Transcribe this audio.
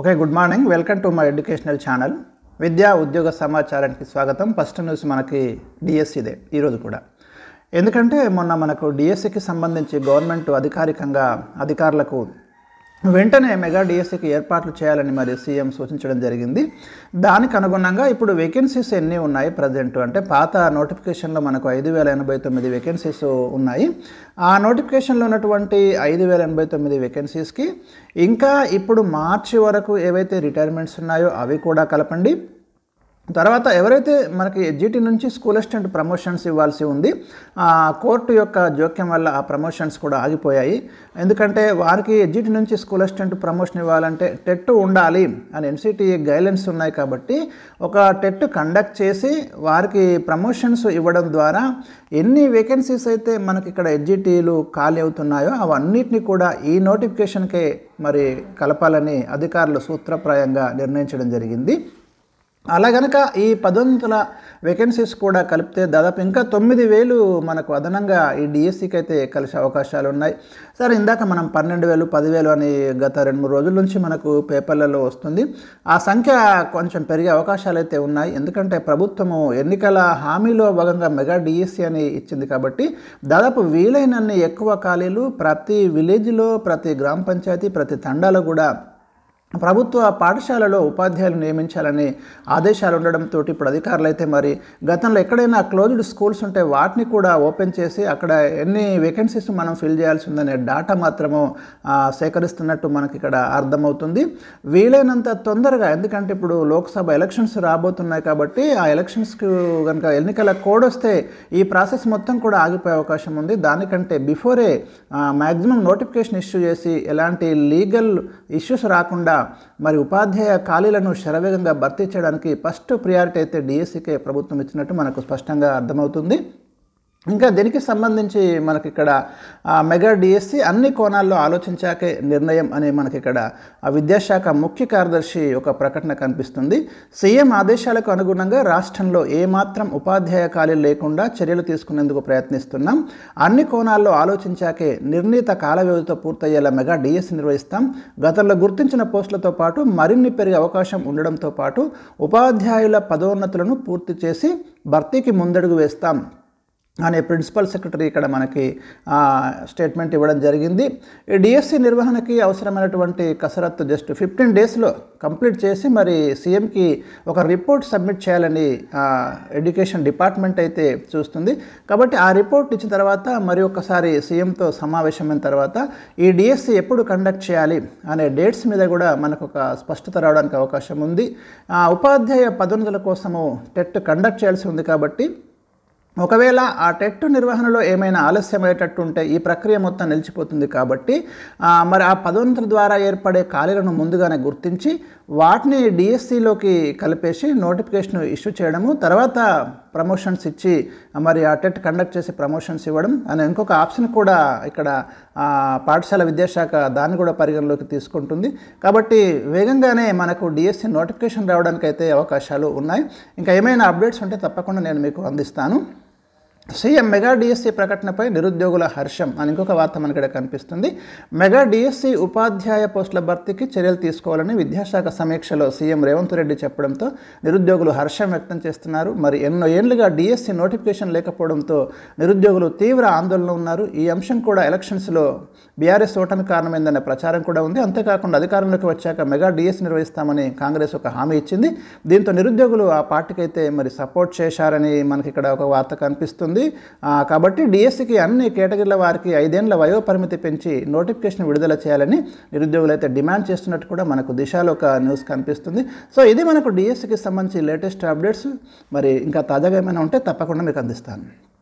okay good morning welcome to my educational channel విద్యా ఉద్యోగ సమాచారానికి స్వాగతం ఫస్ట్ న్యూస్ మనకి డిఎస్సిదే ఈరోజు కూడా ఎందుకంటే మొన్న మనకు డిఎస్సికి సంబంధించి గవర్నమెంట్ అధికారికంగా అధికారులకు వెంటనే మెగా డిఎస్సికి ఏర్పాట్లు చేయాలని మరి సీఎం సూచించడం జరిగింది దానికి అనుగుణంగా ఇప్పుడు వేకెన్సీస్ ఎన్ని ఉన్నాయి ప్రజెంట్ అంటే పాత నోటిఫికేషన్లో మనకు ఐదు వేల ఎనభై తొమ్మిది వేకెన్సీస్ ఉన్నాయి ఆ నోటిఫికేషన్లో ఉన్నటువంటి ఐదు వేల ఎనభై తొమ్మిది వేకెన్సీస్కి ఇంకా ఇప్పుడు మార్చి వరకు ఏవైతే రిటైర్మెంట్స్ ఉన్నాయో అవి కూడా కలపండి తర్వాత ఎవరైతే మనకి జీటీ నుంచి స్కూల్ అసిస్టెంట్ ప్రమోషన్స్ ఇవ్వాల్సి ఉంది ఆ కోర్టు యొక్క జోక్యం వల్ల ఆ ప్రమోషన్స్ కూడా ఆగిపోయాయి ఎందుకంటే వారికి జీటీ నుంచి స్కూల్ అసిస్టెంట్ ప్రమోషన్ ఇవ్వాలంటే టెట్ ఉండాలి అని ఎన్సిటి గైడ్లైన్స్ ఉన్నాయి కాబట్టి ఒక టెట్ కండక్ట్ చేసి వారికి ప్రమోషన్స్ ఇవ్వడం ద్వారా ఎన్ని వేకెన్సీస్ అయితే మనకి ఇక్కడ ఎడ్జిటీలు ఖాళీ అవుతున్నాయో అవన్నిటిని కూడా ఈ నోటిఫికేషన్కే మరి కలపాలని అధికారులు సూత్రప్రాయంగా నిర్ణయించడం జరిగింది అలా గనక ఈ పదొంతుల వేకెన్సీస్ కూడా కలిపితే దాదాపు ఇంకా తొమ్మిది వేలు మనకు అదనంగా ఈ డిఎస్సికి అయితే కలిసే అవకాశాలు ఉన్నాయి సార్ ఇందాక మనం పన్నెండు వేలు పదివేలు అని గత రెండు మూడు రోజుల నుంచి మనకు పేపర్లలో వస్తుంది ఆ సంఖ్య కొంచెం పెరిగే అవకాశాలు అయితే ఉన్నాయి ఎందుకంటే ప్రభుత్వము ఎన్నికల హామీలో భాగంగా మెగా డిఎస్సి అని ఇచ్చింది కాబట్టి దాదాపు వీలైనన్ని ఎక్కువ ఖాళీలు ప్రతి విలేజ్లో ప్రతి గ్రామ పంచాయతీ ప్రతి తండాలో కూడా ప్రభుత్వ పాఠశాలలో ఉపాధ్యాయులు నియమించాలనే ఆదేశాలు ఉండడంతో ఇప్పుడు అధికారులు అయితే మరి గతంలో ఎక్కడైనా క్లోజ్డ్ స్కూల్స్ ఉంటే వాటిని కూడా ఓపెన్ చేసి అక్కడ ఎన్ని వేకెన్సీస్ మనం ఫిల్ చేయాల్సి ఉందనే డాటా మాత్రము సేకరిస్తున్నట్టు మనకి ఇక్కడ అర్థమవుతుంది వీలైనంత తొందరగా ఎందుకంటే ఇప్పుడు లోక్సభ ఎలక్షన్స్ రాబోతున్నాయి కాబట్టి ఆ ఎలక్షన్స్కి కనుక ఎన్నికల కోడ్ వస్తే ఈ ప్రాసెస్ మొత్తం కూడా ఆగిపోయే అవకాశం ఉంది దానికంటే బిఫోరే మ్యాక్సిమం నోటిఫికేషన్ ఇష్యూ చేసి ఎలాంటి లీగల్ ఇష్యూస్ రాకుండా మరి ఉపాధ్యాయ ఖాళీలను శరవేగంగా భర్తీ చేయడానికి ఫస్ట్ ప్రియారిటీ అయితే డిఎస్సికే e ప్రభుత్వం ఇచ్చినట్టు మనకు స్పష్టంగా అర్థమవుతుంది ఇంకా దీనికి సంబంధించి మనకి ఇక్కడ మెగా డిఎస్సి అన్ని కోణాల్లో ఆలోచించాకే నిర్ణయం అనే మనకి ఇక్కడ విద్యాశాఖ ముఖ్య కార్యదర్శి ఒక ప్రకటన కనిపిస్తుంది సీఎం ఆదేశాలకు అనుగుణంగా రాష్ట్రంలో ఏమాత్రం ఉపాధ్యాయ ఖాళీ లేకుండా చర్యలు తీసుకునేందుకు ప్రయత్నిస్తున్నాం అన్ని కోణాల్లో ఆలోచించాకే నిర్ణీత కాల వ్యవధితో పూర్తయ్యేలా మెగా డిఎస్సి నిర్వహిస్తాం గతంలో గుర్తించిన పోస్టులతో పాటు మరిన్ని పెరిగే అవకాశం ఉండడంతో పాటు ఉపాధ్యాయుల పదోన్నతులను పూర్తి చేసి భర్తీకి ముందడుగు వేస్తాం అనే ప్రిన్సిపల్ సెక్రటరీ ఇక్కడ మనకి స్టేట్మెంట్ ఇవ్వడం జరిగింది ఈ డిఎస్సి నిర్వహణకి అవసరమైనటువంటి కసరత్తు జస్ట్ ఫిఫ్టీన్ డేస్లో కంప్లీట్ చేసి మరి సీఎంకి ఒక రిపోర్ట్ సబ్మిట్ చేయాలని ఎడ్యుకేషన్ డిపార్ట్మెంట్ అయితే చూస్తుంది కాబట్టి ఆ రిపోర్ట్ ఇచ్చిన తర్వాత మరి ఒక్కసారి సీఎంతో సమావేశమైన తర్వాత ఈ డిఎస్సి ఎప్పుడు కండక్ట్ చేయాలి అనే డేట్స్ మీద కూడా మనకు ఒక స్పష్టత రావడానికి అవకాశం ఉంది ఉపాధ్యాయ పదోన్నతుల కోసము టెట్ కండక్ట్ చేయాల్సి ఉంది కాబట్టి ఒకవేళ ఆ టెట్ నిర్వహణలో ఏమైనా ఆలస్యమయ్యేటట్టు ఉంటే ఈ ప్రక్రియ మొత్తం నిలిచిపోతుంది కాబట్టి మరి ఆ పదోన్నతుల ద్వారా ఏర్పడే ఖాళీలను ముందుగానే గుర్తించి వాటిని డిఎస్సిలోకి కలిపేసి నోటిఫికేషన్ ఇష్యూ చేయడము తర్వాత ప్రమోషన్స్ ఇచ్చి మరి ఆ టెట్ కండక్ట్ చేసి ప్రమోషన్స్ ఇవ్వడం అనే ఇంకొక ఆప్షన్ కూడా ఇక్కడ పాఠశాల విద్యాశాఖ దాన్ని కూడా పరిగణలోకి తీసుకుంటుంది కాబట్టి వేగంగానే మనకు డిఎస్సి నోటిఫికేషన్ రావడానికి అయితే అవకాశాలు ఉన్నాయి ఇంకా ఏమైనా అప్డేట్స్ ఉంటే తప్పకుండా నేను మీకు అందిస్తాను సీఎం మెగా డిఎస్సీ ప్రకటనపై నిరుద్యోగుల హర్షం అని ఇంకొక వార్త మనకి ఇక్కడ కనిపిస్తుంది మెగా డిఎస్సీ ఉపాధ్యాయ పోస్టుల భర్తీకి చర్యలు తీసుకోవాలని విద్యాశాఖ సమీక్షలో సీఎం రేవంత్ రెడ్డి చెప్పడంతో నిరుద్యోగులు హర్షం వ్యక్తం చేస్తున్నారు మరి ఎన్నో ఏళ్ళుగా డిఎస్సీ నోటిఫికేషన్ లేకపోవడంతో నిరుద్యోగులు తీవ్ర ఆందోళన ఉన్నారు ఈ అంశం కూడా ఎలక్షన్స్లో బీఆర్ఎస్ ఓటమి కారణమైందనే ప్రచారం కూడా ఉంది అంతేకాకుండా అధికారంలోకి వచ్చాక మెగా డిఎస్సి నిర్వహిస్తామని కాంగ్రెస్ ఒక హామీ ఇచ్చింది దీంతో నిరుద్యోగులు ఆ పార్టీకి అయితే మరి సపోర్ట్ చేశారని మనకి ఇక్కడ ఒక వార్త కనిపిస్తుంది ఉంది కాబట్టి డిఎస్సికి అన్ని కేటగిరీల వారికి ఐదేళ్ల వయో పరిమితి పెంచి నోటిఫికేషన్ విడుదల చేయాలని నిరుద్యోగులైతే డిమాండ్ చేస్తున్నట్టు కూడా మనకు దిశలో ఒక న్యూస్ కనిపిస్తుంది సో ఇది మనకు డిఎస్సికి సంబంధించి లేటెస్ట్ అప్డేట్స్ మరి ఇంకా తాజాగా ఏమైనా ఉంటే తప్పకుండా మీకు అందిస్తాను